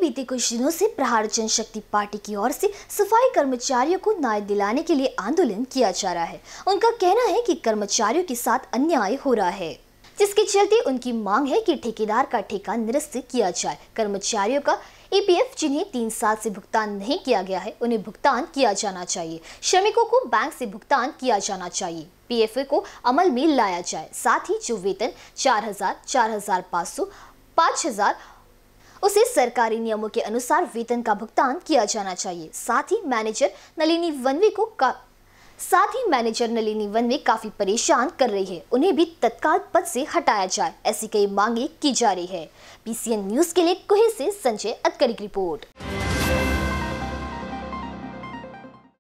बीते कुछ दिनों से प्रहार जनशक्ति पार्टी की ओर से सफाई कर्मचारियों को न्याय दिलाने के लिए आंदोलन किया जा रहा है उनका कहना है कि कर्मचारियों के साथ अन्याय हो रहा है जिसके चलते उनकी मांग है कि ठेकेदार का ठेका निरस्त किया जाए कर्मचारियों का ईपीएफ e जिन्हें तीन साल से भुगतान नहीं किया गया है उन्हें भुगतान किया जाना चाहिए श्रमिकों को बैंक से भुगतान किया जाना चाहिए पीएफए को अमल में लाया जाए साथ ही जो वेतन चार हजार चार हजार पाँच सौ पाँच हजार उसे सरकारी नियमों के अनुसार वेतन का भुगतान किया जाना चाहिए साथ ही मैनेजर नलिनी वनवे को का साथ ही मैनेजर नलिनी वनवे काफी परेशान कर रही है उन्हें भी तत्काल पद से हटाया जाए ऐसी कई मांगे की जा रही है पीसीएन न्यूज के लिए कुहे से संजय अतकर की रिपोर्ट